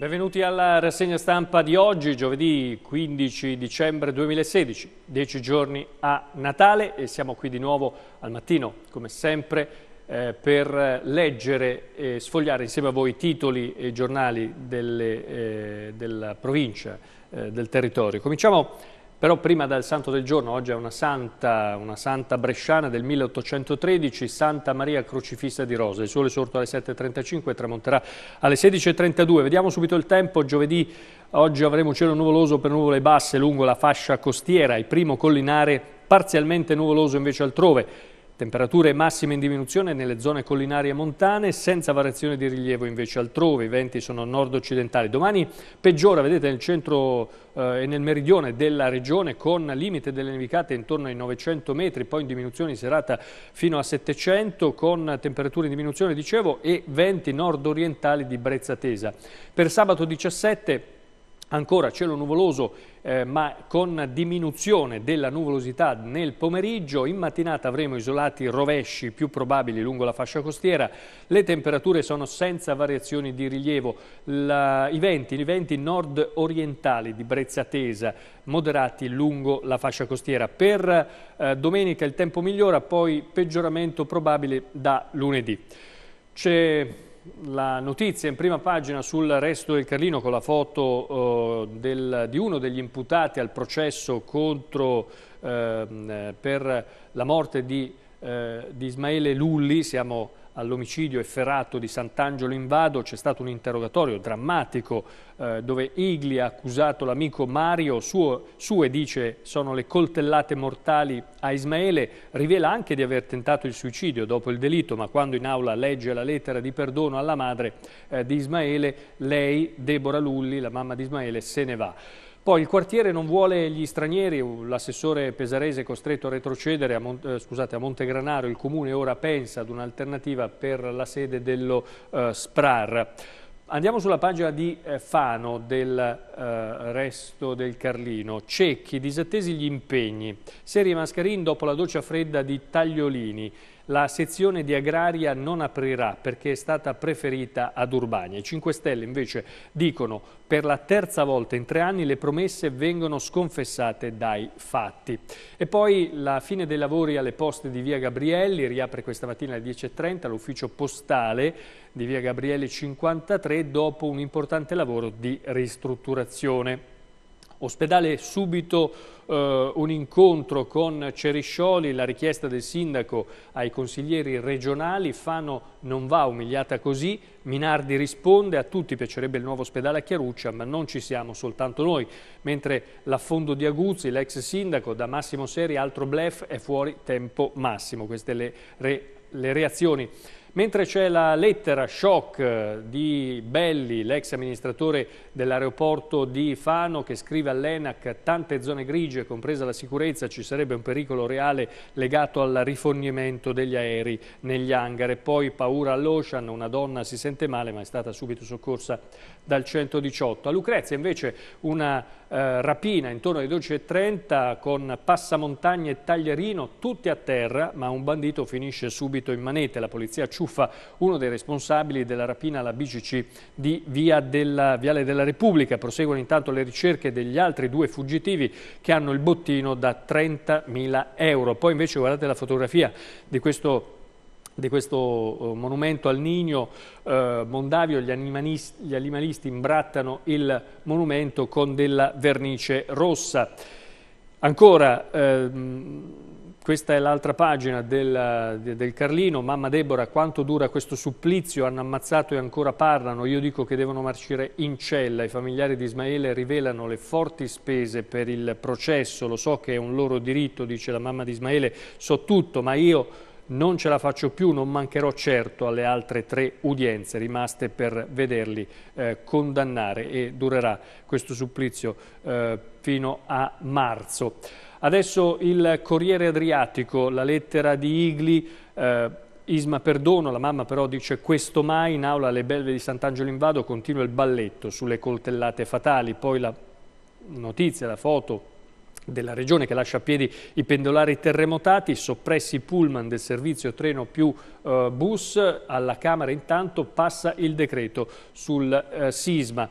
Benvenuti alla rassegna stampa di oggi, giovedì 15 dicembre 2016, dieci giorni a Natale e siamo qui di nuovo al mattino, come sempre, eh, per leggere e sfogliare insieme a voi i titoli e i giornali delle, eh, della provincia, eh, del territorio. Cominciamo però prima dal santo del giorno, oggi è una santa, una santa bresciana del 1813, Santa Maria Crocifissa di Rosa. Il sole è sorto alle 7.35 e tramonterà alle 16.32. Vediamo subito il tempo. Giovedì oggi avremo cielo nuvoloso per nuvole basse lungo la fascia costiera, il primo collinare parzialmente nuvoloso invece altrove. Temperature massime in diminuzione nelle zone collinari e montane, senza variazione di rilievo invece altrove, i venti sono nord-occidentali. Domani peggiora, vedete, nel centro eh, e nel meridione della regione con limite delle nevicate intorno ai 900 metri, poi in diminuzione in serata fino a 700 con temperature in diminuzione, dicevo, e venti nord-orientali di brezza tesa. Per sabato 17 Ancora cielo nuvoloso eh, ma con diminuzione della nuvolosità nel pomeriggio, in mattinata avremo isolati rovesci più probabili lungo la fascia costiera, le temperature sono senza variazioni di rilievo, la, i venti, i venti nord orientali di Brezza Tesa moderati lungo la fascia costiera. Per eh, domenica il tempo migliora, poi peggioramento probabile da lunedì. C'è la notizia in prima pagina sul resto del Carlino con la foto eh, del, di uno degli imputati al processo contro, ehm, eh, per la morte di, eh, di Ismaele Lulli, siamo all'omicidio efferato di Sant'Angelo in Vado c'è stato un interrogatorio drammatico eh, dove Igli ha accusato l'amico Mario, suo, sue dice sono le coltellate mortali a Ismaele, rivela anche di aver tentato il suicidio dopo il delitto, ma quando in aula legge la lettera di perdono alla madre eh, di Ismaele, lei, Deborah Lulli, la mamma di Ismaele, se ne va. Poi il quartiere non vuole gli stranieri, l'assessore pesarese è costretto a retrocedere, a, Mon eh, scusate, a Montegranaro il comune ora pensa ad un'alternativa per la sede dello eh, SPRAR. Andiamo sulla pagina di eh, Fano del eh, resto del Carlino. Cecchi, disattesi gli impegni. Serie Mascarin dopo la doccia fredda di Tagliolini la sezione di Agraria non aprirà perché è stata preferita ad Urbania. I 5 Stelle invece dicono per la terza volta in tre anni le promesse vengono sconfessate dai fatti. E poi la fine dei lavori alle poste di Via Gabrielli riapre questa mattina alle 10.30 l'ufficio postale di Via Gabrielli 53 dopo un importante lavoro di ristrutturazione. Ospedale subito eh, un incontro con Ceriscioli, la richiesta del sindaco ai consiglieri regionali, Fano non va umiliata così, Minardi risponde a tutti piacerebbe il nuovo ospedale a Chiaruccia ma non ci siamo soltanto noi, mentre l'affondo di Aguzzi, l'ex sindaco, da Massimo Seri altro blef è fuori tempo massimo, queste le, re, le reazioni Mentre c'è la lettera shock eh, di Belli, l'ex amministratore dell'aeroporto di Fano, che scrive all'ENAC tante zone grigie, compresa la sicurezza, ci sarebbe un pericolo reale legato al rifornimento degli aerei negli hangar. E poi paura all'Ocean, una donna si sente male ma è stata subito soccorsa dal 118. A Lucrezia invece una eh, rapina intorno alle 12.30 con passamontagna e taglierino, tutti a terra, ma un bandito finisce subito in manete. La polizia Sciuffa, uno dei responsabili della rapina alla BCC di Via della, Viale della Repubblica. Proseguono intanto le ricerche degli altri due fuggitivi che hanno il bottino da 30.000 euro. Poi invece guardate la fotografia di questo di questo eh, monumento al Nino eh, Mondavio gli, gli animalisti imbrattano il monumento con della vernice rossa. Ancora ehm, questa è l'altra pagina del, del, Carlino. Mamma Debora, quanto dura questo supplizio? Hanno ammazzato e ancora parlano. Io dico che devono marcire in cella. I familiari di Ismaele rivelano le forti spese per il processo. Lo so che è un loro diritto, dice la mamma di Ismaele. So tutto, ma io non ce la faccio più. Non mancherò certo alle altre tre udienze rimaste per vederli eh, condannare. E durerà questo supplizio eh, fino a marzo. Adesso il Corriere Adriatico, la lettera di Igli, eh, Isma Perdono, la mamma però dice questo mai, in aula alle belve di Sant'Angelo in Vado continua il balletto sulle coltellate fatali, poi la notizia, la foto della regione che lascia a piedi i pendolari terremotati, soppressi i pullman del servizio treno più eh, bus, alla Camera intanto passa il decreto sul eh, sisma.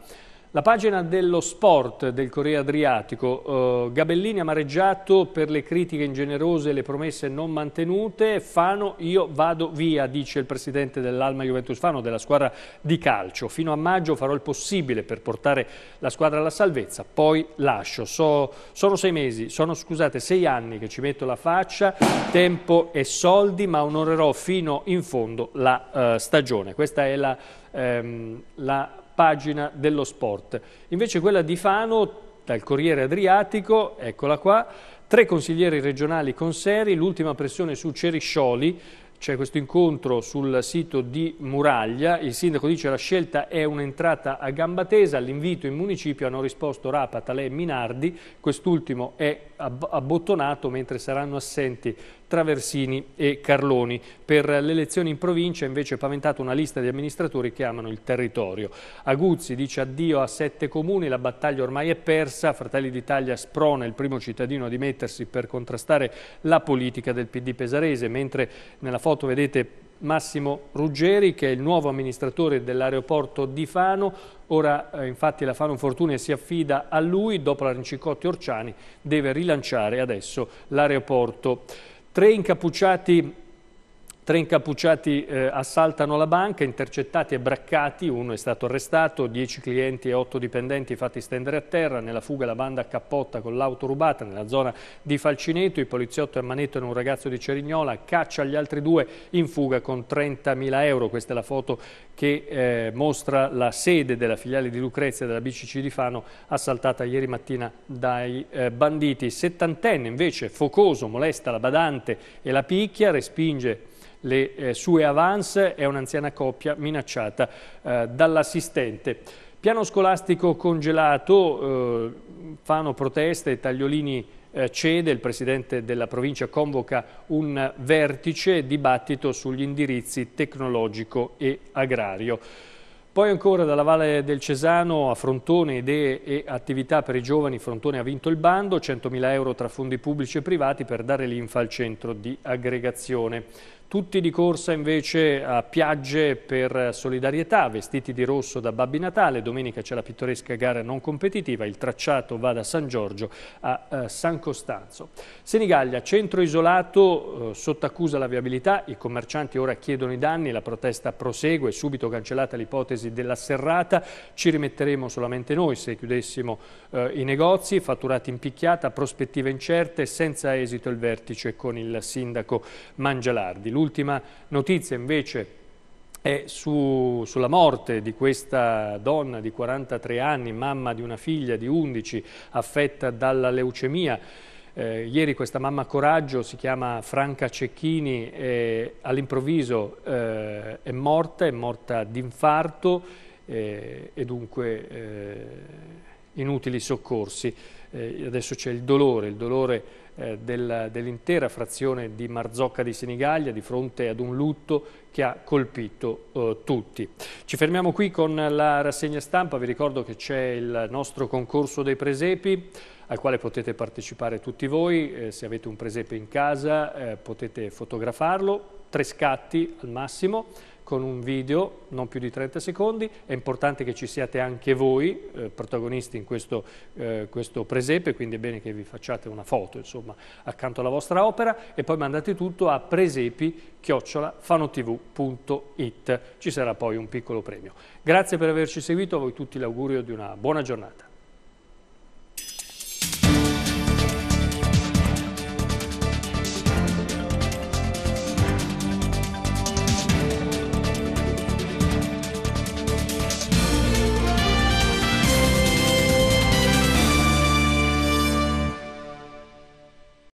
La pagina dello sport del Corriere Adriatico, eh, Gabellini amareggiato per le critiche ingenerose e le promesse non mantenute, Fano io vado via, dice il presidente dell'Alma Juventus Fano, della squadra di calcio, fino a maggio farò il possibile per portare la squadra alla salvezza, poi lascio, so, sono sei mesi, sono scusate sei anni che ci metto la faccia, tempo e soldi, ma onorerò fino in fondo la eh, stagione, questa è la, ehm, la pagina dello sport. Invece quella di Fano, dal Corriere Adriatico, eccola qua, tre consiglieri regionali con Seri, l'ultima pressione su Ceriscioli, c'è questo incontro sul sito di Muraglia, il sindaco dice che la scelta è un'entrata a gamba tesa, all'invito in municipio hanno risposto Rapa, Talè e Minardi, quest'ultimo è abbottonato mentre saranno assenti Traversini e Carloni. Per le elezioni in provincia invece è paventata una lista di amministratori che amano il territorio. Aguzzi dice addio a sette comuni, la battaglia ormai è persa, Fratelli d'Italia sprona il primo cittadino a dimettersi per contrastare la politica del PD pesarese, mentre nella foto vedete Massimo Ruggeri, che è il nuovo amministratore dell'aeroporto di Fano. Ora eh, infatti la Fano Fortuna si affida a lui, dopo la Rincicotti Orciani deve rilanciare adesso l'aeroporto tre incappucciati Tre incappucciati eh, assaltano la banca, intercettati e braccati, uno è stato arrestato, dieci clienti e otto dipendenti fatti stendere a terra, nella fuga la banda cappotta con l'auto rubata nella zona di Falcineto, il poliziotto ammanettano un ragazzo di Cerignola, caccia gli altri due in fuga con 30.000 euro, questa è la foto che eh, mostra la sede della filiale di Lucrezia della BCC di Fano assaltata ieri mattina dai eh, banditi. Settantenne invece, focoso, molesta la badante e la picchia, respinge le eh, sue avance è un'anziana coppia minacciata eh, dall'assistente. Piano scolastico congelato, eh, fanno proteste, Tagliolini eh, cede, il presidente della provincia convoca un vertice, dibattito sugli indirizzi tecnologico e agrario. Poi ancora dalla Valle del Cesano a Frontone, idee e attività per i giovani, Frontone ha vinto il bando, 100.000 euro tra fondi pubblici e privati per dare l'infa al centro di aggregazione. Tutti di corsa invece a piagge per solidarietà, vestiti di rosso da Babbi Natale. Domenica c'è la pittoresca gara non competitiva, il tracciato va da San Giorgio a eh, San Costanzo. Senigallia, centro isolato, eh, sotto accusa la viabilità, i commercianti ora chiedono i danni, la protesta prosegue, subito cancellata l'ipotesi della serrata, ci rimetteremo solamente noi se chiudessimo eh, i negozi, fatturati in picchiata, prospettive incerte, senza esito il vertice con il sindaco Mangialardi. L'ultima notizia invece è su, sulla morte di questa donna di 43 anni, mamma di una figlia di 11 affetta dalla leucemia. Eh, ieri questa mamma coraggio, si chiama Franca Cecchini, eh, all'improvviso eh, è morta, è morta d'infarto eh, e dunque eh, inutili soccorsi eh, adesso c'è il dolore, il dolore eh, del, dell'intera frazione di Marzocca di Senigallia di fronte ad un lutto che ha colpito eh, tutti. Ci fermiamo qui con la rassegna stampa, vi ricordo che c'è il nostro concorso dei presepi al quale potete partecipare tutti voi, eh, se avete un presepe in casa eh, potete fotografarlo, tre scatti al massimo, con un video non più di 30 secondi, è importante che ci siate anche voi eh, protagonisti in questo, eh, questo, presepe, quindi è bene che vi facciate una foto insomma, accanto alla vostra opera e poi mandate tutto a presepi-fanotv.it, ci sarà poi un piccolo premio. Grazie per averci seguito, a voi tutti l'augurio di una buona giornata.